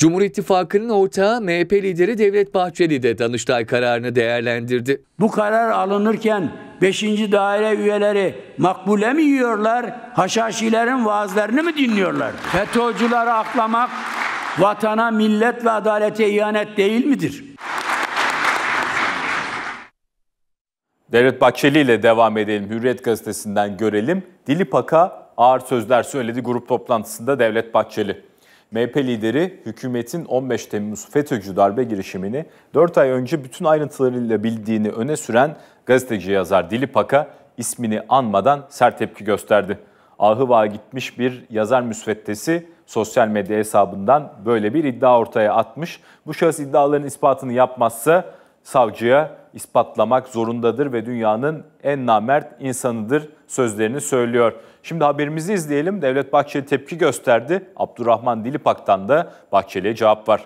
Cumhur İttifakı'nın ortağı MHP lideri Devlet Bahçeli de Danıştay kararını değerlendirdi. Bu karar alınırken 5. daire üyeleri makbule mi yiyorlar, haşhaşilerin vaazlarını mı dinliyorlar? FETÖ'cüleri aklamak vatana, millet ve adalete ihanet değil midir? Devlet Bahçeli ile devam edelim. Hürriyet gazetesinden görelim. Dili Paka ağır sözler söyledi grup toplantısında Devlet Bahçeli. MHP lideri hükümetin 15 Temmuz FETÖ'cü darbe girişimini 4 ay önce bütün ayrıntılarıyla bildiğini öne süren gazeteci yazar Dilipak'a ismini anmadan sert tepki gösterdi. Ahıva gitmiş bir yazar müsveddesi sosyal medya hesabından böyle bir iddia ortaya atmış. Bu şahıs iddiaların ispatını yapmazsa savcıya ispatlamak zorundadır ve dünyanın en namert insanıdır sözlerini söylüyor. Şimdi haberimizi izleyelim. Devlet Bahçeli tepki gösterdi. Abdurrahman Dilipak'tan da Bahçeli'ye cevap var.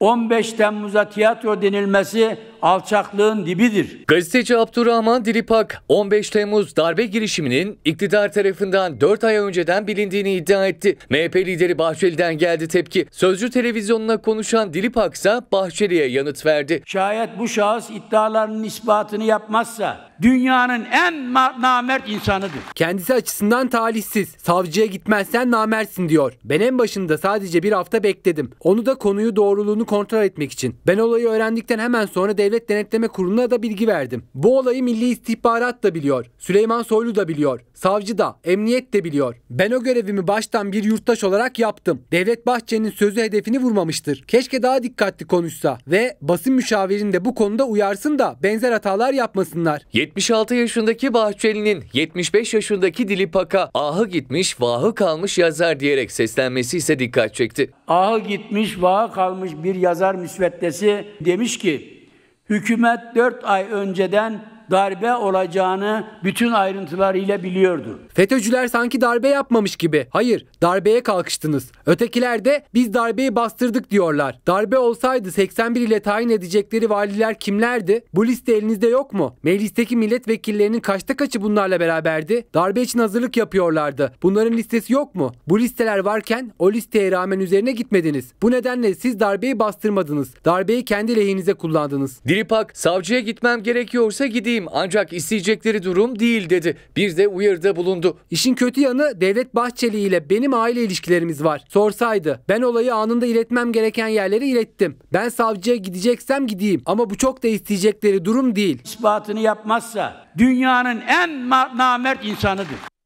15 Temmuz'a tiyatro denilmesi alçaklığın dibidir. Gazeteci Abdurrahman Dilipak 15 Temmuz darbe girişiminin iktidar tarafından 4 ay önceden bilindiğini iddia etti. MHP lideri Bahçeli'den geldi tepki. Sözcü televizyonuna konuşan Dilipak ise Bahçeli'ye yanıt verdi. Şayet bu şahıs iddialarının ispatını yapmazsa dünyanın en namert insanıdır. Kendisi açısından talihsiz. Savcıya gitmezsen namertsin diyor. Ben en başında sadece bir hafta bekledim. Onu da konuyu doğruluğunu kontrol etmek için. Ben olayı öğrendikten hemen sonra devlet Devlet Denetleme Kurulu'na da bilgi verdim. Bu olayı Milli İstihbarat da biliyor. Süleyman Soylu da biliyor. Savcı da, emniyet de biliyor. Ben o görevimi baştan bir yurttaş olarak yaptım. Devlet Bahçeli'nin sözü hedefini vurmamıştır. Keşke daha dikkatli konuşsa ve basın müşavirini de bu konuda uyarsın da benzer hatalar yapmasınlar. 76 yaşındaki Bahçeli'nin 75 yaşındaki Dilipak'a ahı gitmiş vahı kalmış yazar diyerek seslenmesi ise dikkat çekti. Ahı gitmiş vahı kalmış bir yazar müsveddesi demiş ki Hükümet dört ay önceden darbe olacağını bütün ayrıntılarıyla biliyordu. FETÖ'cüler sanki darbe yapmamış gibi. Hayır, darbeye kalkıştınız. Ötekiler de biz darbeyi bastırdık diyorlar. Darbe olsaydı 81 ile tayin edecekleri valiler kimlerdi? Bu liste elinizde yok mu? Meclisteki milletvekillerinin kaçta kaçı bunlarla beraberdi? Darbe için hazırlık yapıyorlardı. Bunların listesi yok mu? Bu listeler varken o listeye rağmen üzerine gitmediniz. Bu nedenle siz darbeyi bastırmadınız. Darbeyi kendi lehinize kullandınız. Diripak, savcıya gitmem gerekiyorsa gideyim Razıyım ancak isteyecekleri durum değil dedi. Bir de uyarıda bulundu. İşin kötü yanı Devlet Bahçeli ile benim aile ilişkilerimiz var. Sorsaydı ben olayı anında iletmem gereken yerlere ilettim. Ben savcıya gideceksem gideyim ama bu çok da isteyecekleri durum değil. İspatını yapmazsa dünyanın en namert insanıdır.